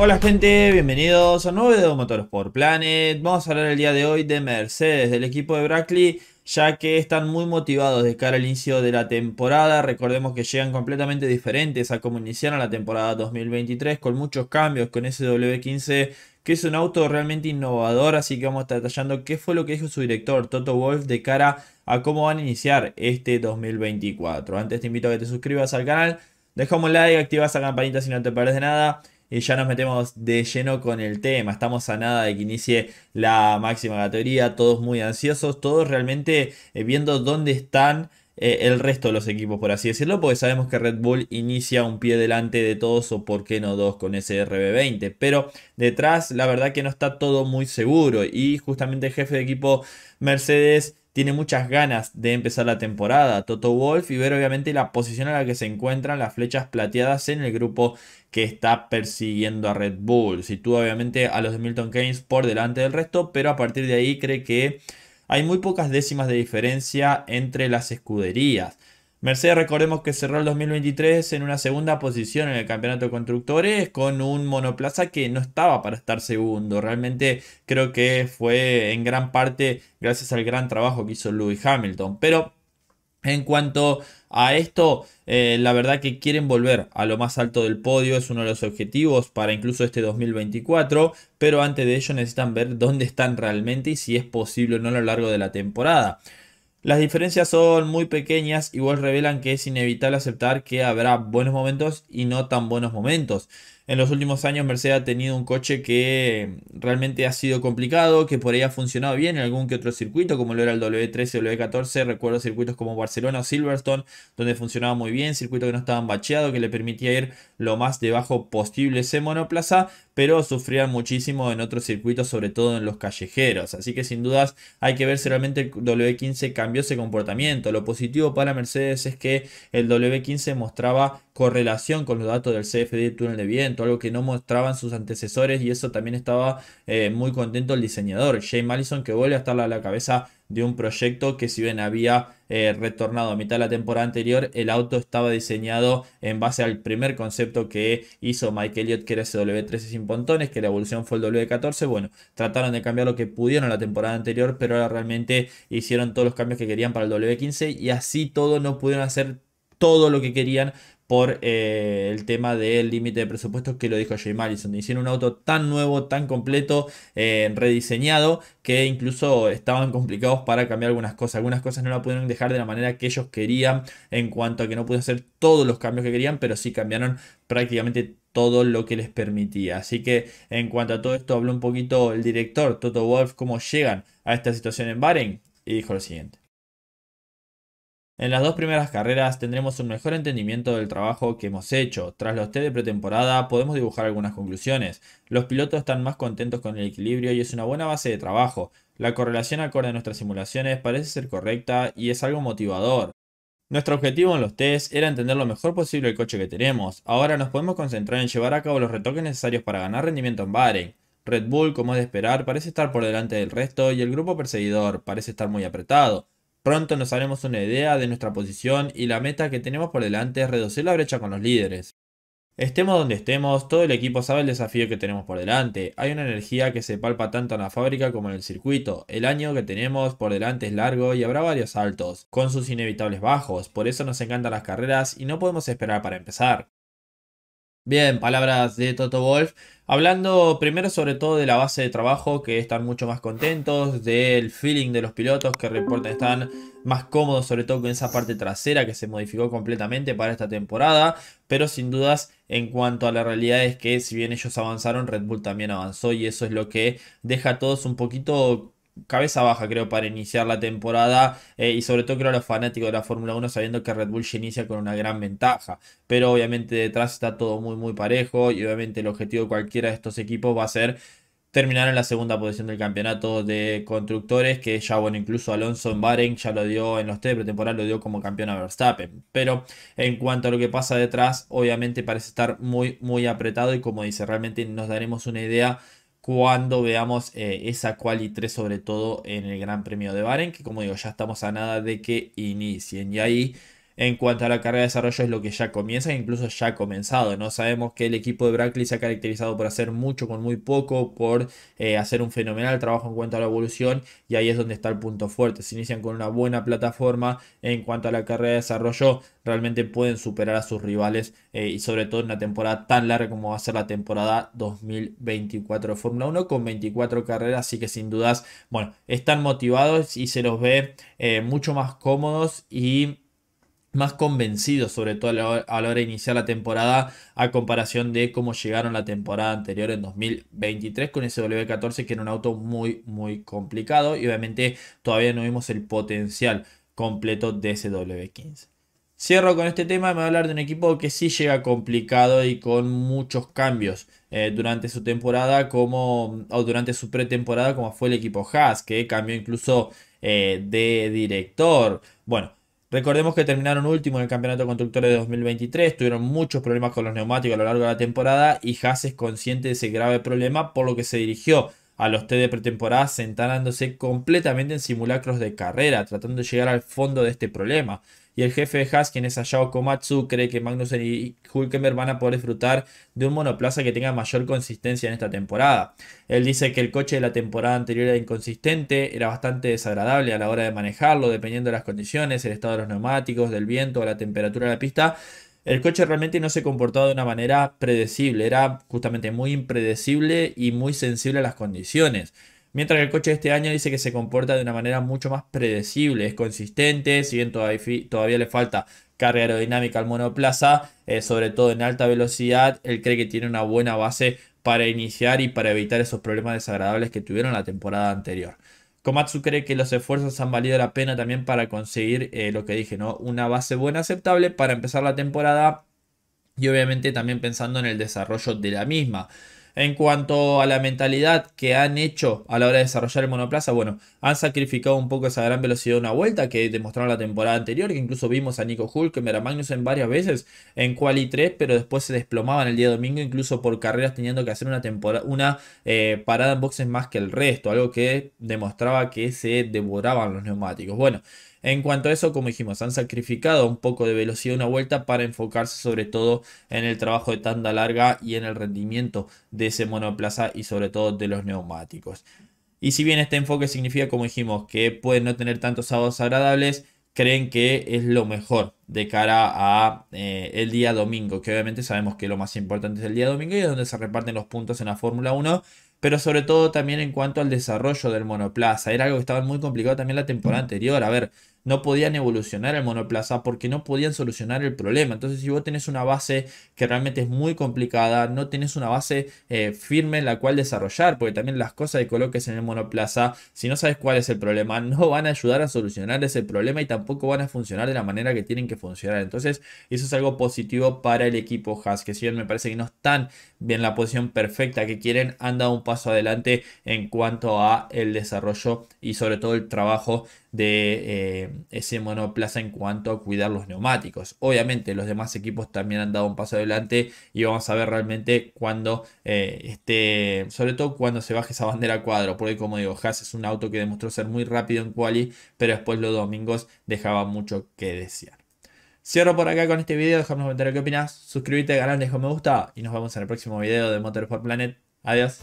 Hola gente, bienvenidos a un nuevo video de por Planet. Vamos a hablar el día de hoy de Mercedes, del equipo de Brackley, ya que están muy motivados de cara al inicio de la temporada. Recordemos que llegan completamente diferentes a cómo iniciaron la temporada 2023, con muchos cambios, con ese W15 que es un auto realmente innovador, así que vamos a estar detallando qué fue lo que dijo su director Toto Wolf de cara a cómo van a iniciar este 2024. Antes te invito a que te suscribas al canal, dejamos un like, activas la campanita si no te pierdes nada y ya nos metemos de lleno con el tema. Estamos a nada de que inicie la máxima categoría, todos muy ansiosos, todos realmente eh, viendo dónde están eh, el resto de los equipos, por así decirlo, porque sabemos que Red Bull inicia un pie delante de todos o por qué no dos con ese RB20, pero detrás la verdad que no está todo muy seguro y justamente el jefe de equipo Mercedes tiene muchas ganas de empezar la temporada, Toto Wolf, y ver obviamente la posición en la que se encuentran las flechas plateadas en el grupo que está persiguiendo a Red Bull. Sitúa obviamente a los de Milton Keynes por delante del resto, pero a partir de ahí cree que hay muy pocas décimas de diferencia entre las escuderías. Mercedes recordemos que cerró el 2023 en una segunda posición en el campeonato de constructores con un monoplaza que no estaba para estar segundo. Realmente creo que fue en gran parte gracias al gran trabajo que hizo Lewis Hamilton. Pero en cuanto a esto, eh, la verdad que quieren volver a lo más alto del podio, es uno de los objetivos para incluso este 2024, pero antes de ello necesitan ver dónde están realmente y si es posible o no a lo largo de la temporada. Las diferencias son muy pequeñas, igual revelan que es inevitable aceptar que habrá buenos momentos y no tan buenos momentos. En los últimos años Mercedes ha tenido un coche que realmente ha sido complicado, que por ahí ha funcionado bien en algún que otro circuito, como lo era el W13 o el W14. Recuerdo circuitos como Barcelona o Silverstone, donde funcionaba muy bien, circuitos que no estaban bacheado, que le permitía ir lo más debajo posible ese monoplaza, pero sufría muchísimo en otros circuitos, sobre todo en los callejeros. Así que sin dudas hay que si realmente el W15 cambió ese comportamiento. Lo positivo para Mercedes es que el W15 mostraba correlación con los datos del CFD de túnel de viento, algo que no mostraban sus antecesores y eso también estaba eh, muy contento el diseñador. Jay Allison que vuelve a estar a la cabeza de un proyecto que si bien había eh, retornado a mitad de la temporada anterior, el auto estaba diseñado en base al primer concepto que hizo Mike Elliott, que era ese W13 sin pontones, que la evolución fue el W14. Bueno, trataron de cambiar lo que pudieron la temporada anterior, pero ahora realmente hicieron todos los cambios que querían para el W15 y así todo no pudieron hacer todo lo que querían por eh, el tema del límite de presupuesto que lo dijo Jay Madison. Hicieron un auto tan nuevo, tan completo, eh, rediseñado, que incluso estaban complicados para cambiar algunas cosas. Algunas cosas no la pudieron dejar de la manera que ellos querían en cuanto a que no pudieron hacer todos los cambios que querían, pero sí cambiaron prácticamente todo lo que les permitía. Así que en cuanto a todo esto habló un poquito el director Toto Wolf, cómo llegan a esta situación en Bahrein y dijo lo siguiente. En las dos primeras carreras tendremos un mejor entendimiento del trabajo que hemos hecho. Tras los test de pretemporada podemos dibujar algunas conclusiones. Los pilotos están más contentos con el equilibrio y es una buena base de trabajo. La correlación acorde a nuestras simulaciones parece ser correcta y es algo motivador. Nuestro objetivo en los test era entender lo mejor posible el coche que tenemos. Ahora nos podemos concentrar en llevar a cabo los retoques necesarios para ganar rendimiento en Bahrein. Red Bull, como es de esperar, parece estar por delante del resto y el grupo perseguidor parece estar muy apretado. Pronto nos haremos una idea de nuestra posición y la meta que tenemos por delante es reducir la brecha con los líderes. Estemos donde estemos, todo el equipo sabe el desafío que tenemos por delante. Hay una energía que se palpa tanto en la fábrica como en el circuito. El año que tenemos por delante es largo y habrá varios altos, con sus inevitables bajos. Por eso nos encantan las carreras y no podemos esperar para empezar. Bien, palabras de Toto Wolf. Hablando primero sobre todo de la base de trabajo, que están mucho más contentos, del feeling de los pilotos que reportan están más cómodos, sobre todo con esa parte trasera que se modificó completamente para esta temporada, pero sin dudas en cuanto a la realidad es que si bien ellos avanzaron, Red Bull también avanzó y eso es lo que deja a todos un poquito cabeza baja, creo, para iniciar la temporada. Eh, y sobre todo, creo, a los fanáticos de la Fórmula 1 sabiendo que Red Bull ya inicia con una gran ventaja. Pero obviamente detrás está todo muy, muy parejo. Y obviamente el objetivo de cualquiera de estos equipos va a ser terminar en la segunda posición del campeonato de constructores, que ya, bueno, incluso Alonso en Bahrein ya lo dio en los test de pretemporada, lo dio como campeón a Verstappen. Pero en cuanto a lo que pasa detrás, obviamente parece estar muy, muy apretado y como dice, realmente nos daremos una idea cuando veamos eh, esa quali 3 sobre todo en el Gran Premio de Baren. que como digo, ya estamos a nada de que inicien. Y ahí en cuanto a la carrera de desarrollo es lo que ya comienza, incluso ya ha comenzado. No sabemos que el equipo de Brackley se ha caracterizado por hacer mucho con muy poco, por eh, hacer un fenomenal trabajo en cuanto a la evolución y ahí es donde está el punto fuerte. Se inician con una buena plataforma en cuanto a la carrera de desarrollo, realmente pueden superar a sus rivales eh, y sobre todo en una temporada tan larga como va a ser la temporada 2024 de Fórmula 1 con 24 carreras, así que sin dudas, bueno, están motivados y se los ve eh, mucho más cómodos y más convencidos, sobre todo a la, hora, de iniciar la temporada, a comparación de cómo llegaron la temporada anterior en 2023 con ese W14, que era un auto muy, muy complicado. Y obviamente todavía no vimos el potencial completo de sw 15 Cierro con este tema, me voy a hablar de un equipo que sí llega complicado y con muchos cambios eh, durante su temporada como, o durante su pretemporada como fue el equipo Haas, que cambió incluso eh, de director. Bueno, Recordemos que terminaron último en el Campeonato de Constructores de 2023, tuvieron muchos problemas con los neumáticos a lo largo de la temporada y Haas es consciente de ese grave problema, por lo que se dirigió a los T de pretemporada sentándose completamente en simulacros de carrera, tratando de llegar al fondo de este problema y el jefe de Haas, quien es hallado Komatsu, cree que Magnussen y Hulkenberg van a poder disfrutar de un monoplaza que tenga mayor consistencia en esta temporada. Él dice que el coche de la temporada anterior era inconsistente, era bastante desagradable a la hora de manejarlo, dependiendo de las condiciones, el estado de los neumáticos, del viento, la temperatura de la pista. El coche realmente no se comportaba de una manera predecible, era justamente muy impredecible y muy sensible a las condiciones. Mientras que el coche de este año dice que se comporta de una manera mucho más predecible, es consistente, si bien todavía, le falta carga aerodinámica al monoplaza, eh, sobre todo en alta velocidad, él cree que tiene una buena base para iniciar y para evitar esos problemas desagradables que tuvieron la temporada anterior. Komatsu cree que los esfuerzos han valido la pena también para conseguir eh, lo que dije, ¿no? Una base buena aceptable para empezar la temporada y obviamente también pensando en el desarrollo de la misma. En cuanto a la mentalidad que han hecho a la hora de desarrollar el monoplaza, bueno, han sacrificado un poco esa gran velocidad de una vuelta que demostraron la temporada anterior, que incluso vimos a Nico Hulkenberg, a Magnussen varias veces en quali 3, pero después se desplomaban el día domingo, incluso por carreras teniendo que hacer una, temporada, una eh, parada en boxes más que el resto, algo que demostraba que se devoraban los neumáticos. Bueno, en cuanto a eso, como dijimos, han sacrificado un poco de velocidad una vuelta para enfocarse sobre todo en el trabajo de tanda larga y en el rendimiento de ese monoplaza y sobre todo de los neumáticos. Y si bien este enfoque significa, como dijimos, que pueden no tener tantos sábados agradables, creen que es lo mejor de cara a eh, el día domingo, que obviamente sabemos que lo más importante es el día domingo y es donde se reparten los puntos en la Fórmula 1, pero sobre todo también en cuanto al desarrollo del monoplaza, era algo que estaba muy complicado también la temporada mm. anterior, a ver, no podían evolucionar el monoplaza porque no podían solucionar el problema. Entonces, si vos tenés una base que realmente es muy complicada, no tenés una base eh, firme en la cual desarrollar, porque también las cosas que coloques en el monoplaza, si no sabes cuál es el problema, no van a ayudar a solucionar ese problema y tampoco van a funcionar de la manera que tienen que funcionar. Entonces, eso es algo positivo para el equipo Haas, que si bien me parece que no están bien la posición perfecta que quieren, han dado un paso adelante en cuanto a el desarrollo y sobre todo el trabajo de eh, ese monoplaza en cuanto a cuidar los neumáticos. Obviamente los demás equipos también han dado un paso adelante y vamos a ver realmente cuando eh, este sobre todo cuando se baje esa bandera cuadro, porque como digo, Haas es un auto que demostró ser muy rápido en quali, pero después los domingos dejaba mucho que desear. Cierro por acá con este video, déjame un qué opinas, suscríbete al canal, dejo me gusta y nos vemos en el próximo video de Motorsport Planet. Adiós.